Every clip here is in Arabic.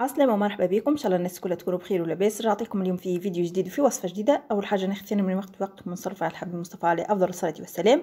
السلام ومرحبا بكم ان شاء الله الناس كلها تكونوا بخير ولاباس نعطيكم اليوم في فيديو جديد وفي وصفه جديده اول حاجه نختار من وقت وقت منصرف على الحبيب المصطفى عليه افضل الصلاه والسلام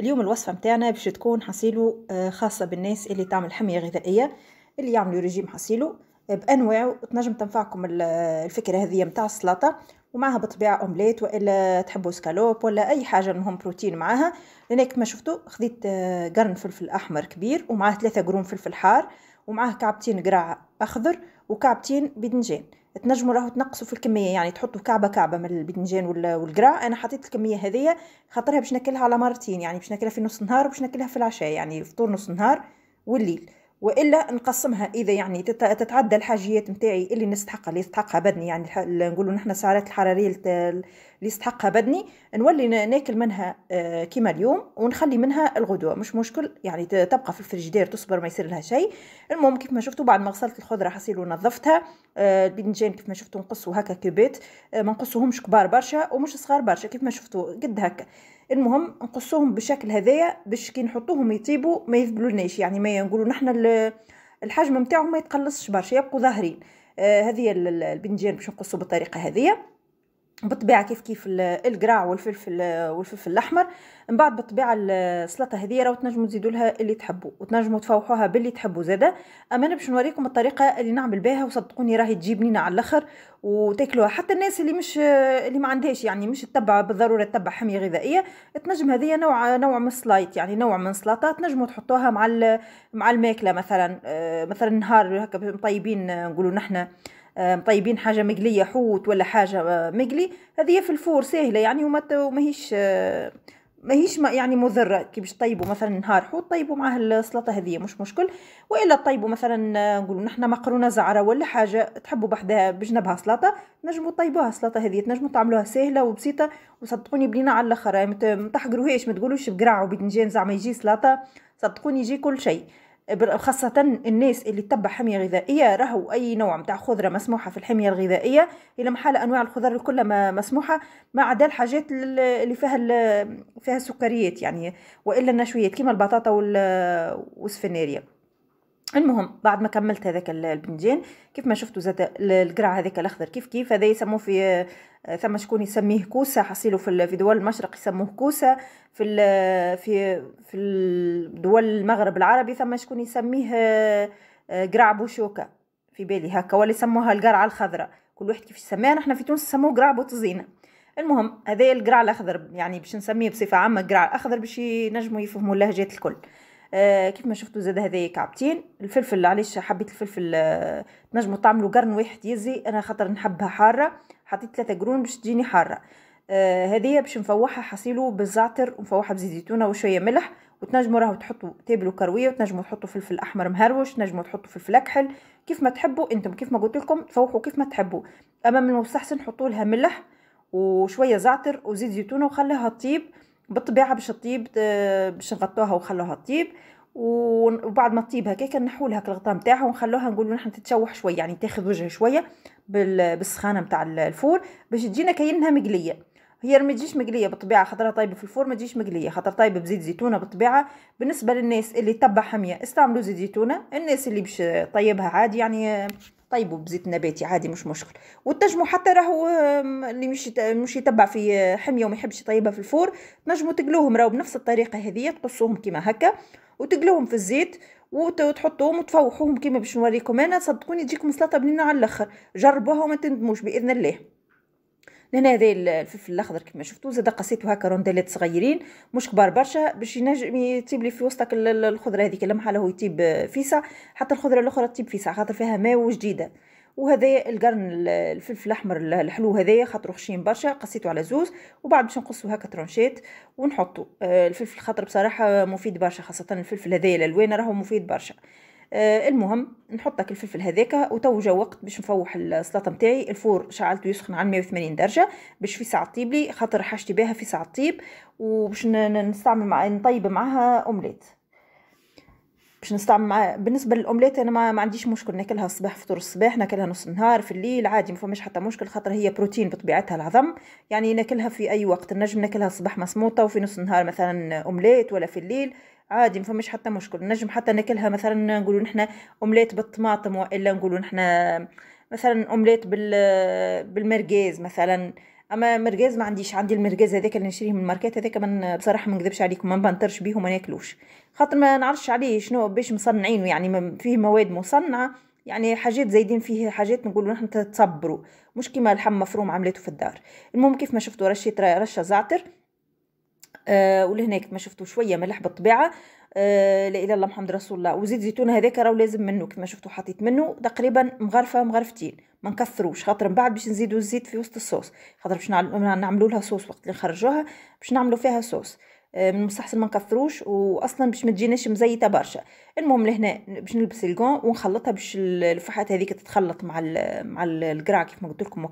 اليوم الوصفه نتاعنا باش تكون حصيله آه، خاصه بالناس اللي تعمل حميه غذائيه اللي يعملوا رجيم حصيله بانواع تنجم تنفعكم آه، الفكره هذه نتاع السلطه ومعها بطبيعة أومليت وإلا تحبوا سكالوب ولا أي حاجة منهم بروتين معاها لأن كما شفتوا خذيت آه، قرن فلفل أحمر كبير ومعاه ثلاثة قرون فلفل حار ومعاه كعبتين قراع اخضر وكعبتين باذنجان تنجموا راهو تنقصوا في الكميه يعني تحطوا كعبه كعبه من الباذنجان والقراع انا حطيت الكميه هذه خاطرها باش ناكلها على مرتين يعني باش ناكلها في نص النهار وباش ناكلها في العشاء يعني الفطور نص النهار والليل والا نقسمها اذا يعني تتعدى الحاجيات نتاعي اللي نستحقها اللي يستحقها بدني يعني نقولوا نحن السعرات الحراريه اللي يستحقها بدني نولي ناكل منها آه، كيما اليوم ونخلي منها الغدوه مش مشكل يعني تبقى في الفريجيدير تصبر ما يصير لها شيء المهم كيف ما شفتوا بعد ما غسلت الخضره حصيل ونظفتها الباذنجان آه، كيف ما شفتوا نقصوا هكا كوبات آه، ما نقصوهمش كبار برشا ومش صغار برشا كيف ما شفتوا قد هكا المهم نقصوهم بالشكل هذايا باش كي نحطوهم يطيبوا ما يذبلوناش يعني ما نقولوا نحنا الحجم نتاعهم ما يتقلصش برشا يبقوا ظاهرين آه هذه البنجان باش نقصوا بالطريقه هذه بالطبيعه كيف كيف القراع والفلفل والفلفل الاحمر من بعد بالطبيعه السلطه هذه راه تنجموا تزيدوا لها اللي تحبوا وتنجموا تفوحوها باللي تحبوا زاده اما انا باش نوريكم الطريقه اللي نعمل بها وصدقوني راهي تجيب بنينه على الاخر وتاكلوها حتى الناس اللي مش اللي ما عندهاش يعني مش تتبع بالضروره تتبع حميه غذائيه تنجم هذه نوع نوع من السلايط يعني نوع من السلطه تنجموا تحطوها مع مع الماكله مثلا آه، مثلا نهار هكا طيبين نقولوا نحنا مطيبين حاجه مقليه حوت ولا حاجه آه، مقلي هذه في الفور سهله يعني وما ماهيش آه، ماهيش ما يعني مضره كي باش طيبوا مثلا نهار حوت طيبوا معاه السلطه هذه مش مشكل والا طيبوا مثلا آه، نقولوا نحنا مقرونه زعره ولا حاجه تحبوا بحدها بجنبها سلطه نجموا طيبوها السلطه هذه تنجموا تعملوها سهله وبسيطه وصدقوني بلينا على الاخر يعني ما تحقروهاش ما تقولوش بقرع وباذنجان زعما يجي سلطه صدقوني يجي كل شيء خاصة الناس اللي تتبع حمية غذائية راهو أي نوع متاع خضرة مسموحة في الحمية الغذائية إلى محال أنواع الخضر كلها مسموحة ما عدا الحاجات اللي فيها فيها السكريات يعني وإلا النشويات كيما البطاطا والسفنارية المهم بعد ما كملت هذاك البنجان كيف ما شفتوا زاد القرع هذاك الاخضر كيف كيف هذا يسموه في ثم شكون يسميه كوسه حصيله في في دول المشرق يسموه كوسه في في في دول المغرب العربي ثم شكون يسميه آه، قرع بوشوكه في بالي هكا ولا يسموها القرعه الخضراء كل واحد كيف يسميها نحنا في تونس نسموه قرع بوتزينه المهم هذا القرع الاخضر يعني باش نسميه بصفه عامه قرع الاخضر باش نجموا يفهموا اللهجات الكل آه، كيف ما شفتوا زاد هذايا كعبتين الفلفل علاش حبيت الفلفل تنجموا آه، تعملوا قرن واحد يزي انا خاطر نحبها حاره حطيت ثلاثة قرون باش تجيني حاره آه، هذه باش نفوحها حصيلو بالزعتر ونفوحها بزيت زيتونه وشويه ملح وتنجموا راهو تحطوا تابلو كرويه وتنجموا تحطوا فلفل احمر مهروش تنجموا تحطوا فلفل اكحل كيف ما تحبوا انتم كيف ما قلت لكم تفوحوا كيف ما تحبوا اما من المستحسن حطوا لها ملح وشويه زعتر وزيت زيتونه وخليها تطيب بالطبيعه باش تطيب آه، باش نغطوها ونخلوها تطيب وبعد ما تطيب هكاك نحو لها الغطاء نتاعها ونخلوها نقول نحن تتشوح شويه يعني تاخذ وجه شويه بالسخانه نتاع الفور باش تجينا كاينها مقليه هي ما تجيش مقليه بالطبيعه خاطرها طايبه في الفور ما تجيش مقليه خاطر طايبه بزيت زيتونه بالطبيعه بالنسبه للناس اللي تبع حميه استعملوا زيت زيتونه الناس اللي باش طيبها عادي يعني طيبوا بزيت نباتي عادي مش مشكل وتنجموا حتى راهو اللي مش مش يتبع في آه، حميه وما يحبش يطيبها في الفور تنجموا تقلوهم راهو بنفس الطريقه هذه تقصوهم كيما هكا وتقلوهم في الزيت وتحطوهم وتفوحوهم كيما باش نوريكم انا صدقوني تجيكم سلطه بنينه على الاخر جربوها وما تندموش باذن الله لهنا هذا الفلفل الاخضر كما شفتوا زاد قصيتو هكا رونديلات صغيرين مش كبار برشا باش ينجم يطيب لي في وسطك الخضره هذيك لمحه له يطيب فيسع حتى الخضره الاخرى تطيب فيسع خاطر فيها ماء وجديده وهذا القرن الفلفل الاحمر الحلو هذايا خاطر خشين برشا قصيته على زوز وبعد باش نقصو هكا ترونشيت ونحطو آه، الفلفل خاطر بصراحه مفيد برشا خاصه الفلفل هذايا الالوان راهو مفيد برشا آه، المهم نحطك الفلفل هذاك وتو جا وقت باش نفوح السلطه نتاعي الفور شعلته يسخن على 180 درجه باش في ساعه طيب لي خاطر حاجتي بها في ساعه طيب وباش نستعمل مع نطيب معاها اومليت باش نستعمل مع بالنسبه للاومليت انا ما, ما عنديش مشكل ناكلها الصباح فطور الصباح ناكلها نص النهار في الليل عادي ما فماش حتى مشكل خاطر هي بروتين بطبيعتها العظم يعني ناكلها في اي وقت نجم ناكلها الصباح مسموطه وفي نص النهار مثلا اومليت ولا في الليل عادي ما فماش حتى مشكل نجم حتى ناكلها مثلا نقولوا نحنا اومليت بالطماطم والا نقولوا نحنا مثلا اومليت بال بالمرقاز مثلا اما مرقاز ما عنديش عندي المرقاز هذاك اللي نشريه من الماركات هذاك من بصراحه ما نكذبش عليكم ما بنطرش بيه وما ناكلوش خاطر ما نعرفش عليه شنو باش مصنعينه يعني فيه مواد مصنعه يعني حاجات زايدين فيه حاجات نقولوا نحن تصبروا مش كيما اللحم مفروم عملته في الدار المهم كيف ما شفتوا رشيت رشه زعتر آه، ولهناك ما شفتوا شويه ملح بالطبيعه آه، لا اله الا الله محمد رسول الله وزيت زيتون هذاك راه لازم منه كما شفتوا حطيت منه تقريبا مغرفه مغرفتين ما نكثروش خاطر من بعد باش نزيدوا الزيت في وسط الصوص خاطر باش نعملوا لها صوص وقت اللي نخرجوها باش نعملوا فيها صوص آه، من المستحسن ما نكثروش واصلا باش ما تجيناش مزيته برشا المهم لهنا باش نلبس الكون ونخلطها باش الفحات هذيك تتخلط مع الـ مع القرع كيف ما قلت لكم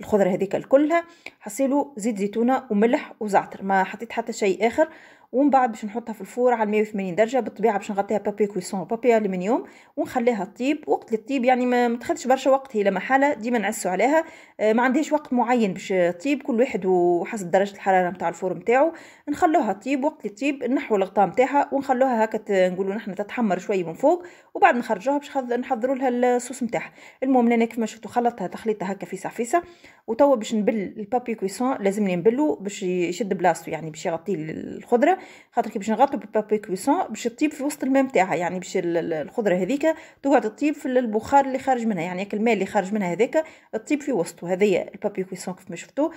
الخضره هذيك كلها حصيلو زيت زيتونه وملح وزعتر ما حطيت حتى شيء اخر ومن بعد باش نحطها في الفور على 180 درجه بالطبيعه باش نغطيها بابي كويسون وبابي المنيوم ونخليها تطيب وقت اللي تطيب يعني ما تاخذش برشا وقت هي محاله ديما نعسوا عليها آه، ما عنديش وقت معين باش تطيب كل واحد وحسب درجه الحراره نتاع الفور نتاعو نخلوها تطيب وقت اللي تطيب نحو الغطاء نتاعها ونخلوها هكا نقولوا نحن تتحمر شويه من فوق وبعد نخرجوها باش نحضروا لها الصوص نتاعها المهم انا كيف ما شفتوا خلطتها تخليطها هكا فيسع فيسع وتوا باش نبل البابي كويسون لازمني نبلو باش يشد بلاصتو يعني باش يغطي الخضره خاطر كي باش نغطوا بالبابي كويسون باش تطيب في وسط الماء نتاعها يعني باش الخضره هذيك تقعد تطيب في البخار اللي خارج منها يعني الماء اللي خارج منها هذاك تطيب في وسطه هذيا البابي كويسون كيف ما شفتوا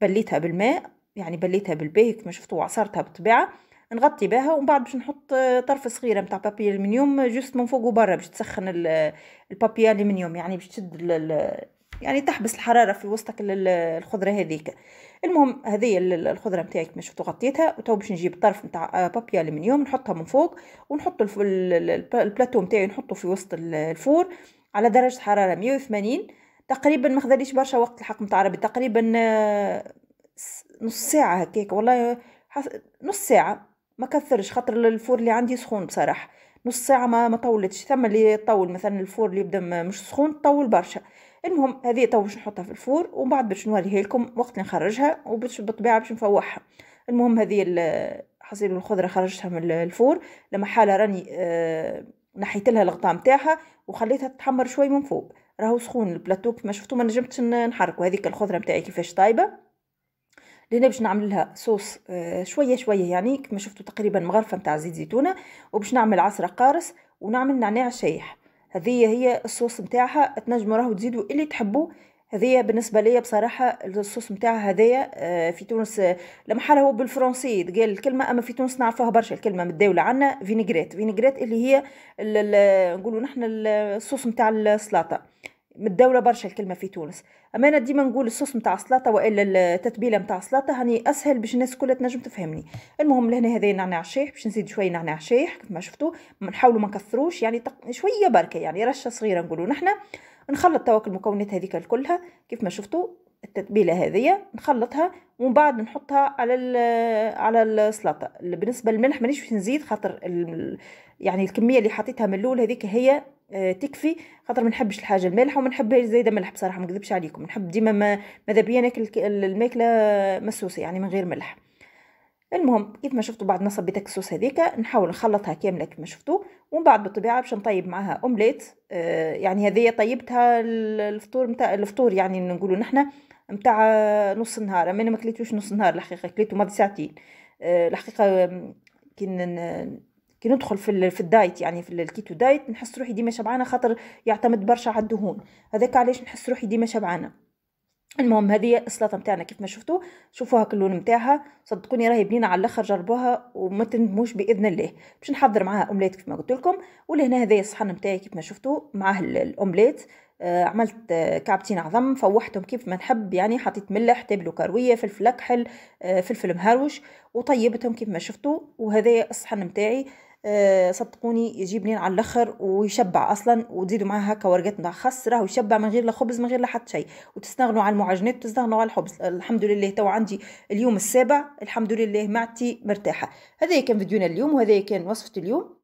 بليتها بالماء يعني بليتها بالباهي كيف ما شفتوا وعصرتها بالطبيعه نغطي بها ومن بعد باش نحط طرف صغيره نتاع بابي المنيوم جوست من فوق وبرا باش تسخن البابي المنيوم يعني باش تشد يعني تحبس الحراره في وسطك الخضره هذيك المهم هذه الخضره نتاعي كما شفتوا غطيتها وتو باش نجيب طرف نتاع آه، بابي الومنيوم نحطها من فوق ونحط البلاتو نتاعي نحطه في وسط الفور على درجه حراره 180 تقريبا ما خذليش برشا وقت الحق نتاع ربي تقريبا آه، نص ساعه هكاك والله نص ساعه ما كثرش خاطر الفور اللي عندي سخون بصراحه نص ساعه ما ما طولتش ثم اللي طول مثلا الفور اللي يبدا مش سخون طول برشا المهم هذه تو باش نحطها في الفور ومن بعد باش نوريها لكم وقت نخرجها وباش بالطبيعه باش نفوحها المهم هذه حصيل الخضره خرجتها من الفور لما حاله راني آه نحيت لها الغطاء نتاعها وخليتها تتحمر شوي من فوق راهو سخون البلاطو كيما شفتو ما نجمتش نحركو هذيك الخضره نتاعي كيفاش طايبه لهنا باش نعمل لها صوص آه، شويه شويه يعني كما شفتوا تقريبا مغرفه نتاع زيت زيتونه وباش نعمل عصره قارص ونعمل نعناع شايح هذه هي الصوص نتاعها تنجموا راهو تزيدوا اللي تحبوا هذه بالنسبه ليا بصراحه الصوص نتاعها هذايا آه، في تونس آه، حاله هو بالفرنسي قال الكلمه اما في تونس نعرفوها برشا الكلمه الدولة عنا فينيغريت فينيغريت اللي هي نقولوا نحن الصوص نتاع السلطه متداوله برشا الكلمه في تونس اما انا ديما نقول الصوص نتاع سلطه والا التتبيله نتاع سلطه هاني اسهل باش الناس كلها تنجم تفهمني المهم لهنا هذا نعناع شايح باش نزيد شويه نعناع شايح كيف ما شفتوا نحاولوا ما نكثروش يعني تق... شويه بركه يعني رشه صغيره نقولوا نحنا نخلط توا المكونات هذيك كلها كيف ما شفتوا التتبيله هذه نخلطها ومن بعد نحطها على على السلطه بالنسبه للملح مانيش باش نزيد خاطر يعني الكميه اللي حطيتها من الاول هذيك هي آه، تكفي خاطر ما نحبش الحاجه المالحه وما نحبهاش زايده ملح بصراحه ما نكذبش عليكم نحب ديما ما ماذا بيا ناكل الماكله مسوسه يعني من غير ملح المهم كيف ما شفتوا بعد ما صبيت الصوص هذيك نحاول نخلطها كامله كيف ما شفتوا ومن بعد بالطبيعه باش نطيب معاها اومليت آه، يعني هذه طيبتها الفطور نتاع الفطور يعني نقولوا نحنا متاع نص النهار اما انا ما كليتوش نص النهار الحقيقه كليتو ماضي ساعتين آه، الحقيقه كي كي ندخل في في الدايت يعني في الكيتو دايت نحس روحي ديما شبعانه خاطر يعتمد برشا على الدهون هذاك علاش نحس روحي ديما شبعانه المهم هذه السلطه نتاعنا كيف ما شفتوا شوفوها كلون نتاعها صدقوني راهي بنينه على الاخر جربوها وما تندموش باذن الله باش نحضر معاها اومليت كيف ما قلت لكم ولهنا هذه الصحن نتاعي كيف ما شفتوا معاه الاومليت آه، عملت آه، كعبتين عظم فوحتهم كيف ما نحب يعني حطيت ملح تبلو كرويه فلفل اكحل آه، فلفل مهروش وطيبتهم كيف ما شفتوا وهذا الصحن متاعي صدقوني يجيب لين على الاخر ويشبع اصلا وتزيدوا معاه هكا ورقات نتاع خس راهو يشبع من غير لا خبز من غير لا حتى شيء وتستغنوا على المعجنات وتستغنوا على الخبز الحمد لله تو عندي اليوم السابع الحمد لله معدتي مرتاحه هذا كان فيديونا اليوم وهذا كان وصفه اليوم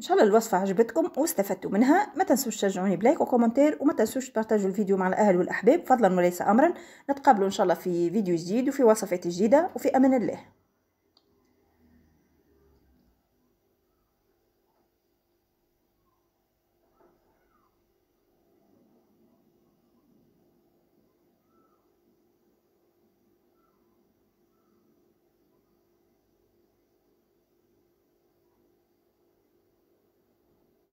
ان شاء الله الوصفه عجبتكم واستفدتوا منها ما تنسوش تشجعوني بلايك وكومنتير وما تنسوش تبارطاجوا الفيديو مع الاهل والاحباب فضلا وليس امرا نتقابلوا ان شاء الله في فيديو جديد وفي وصفات جديده وفي امان الله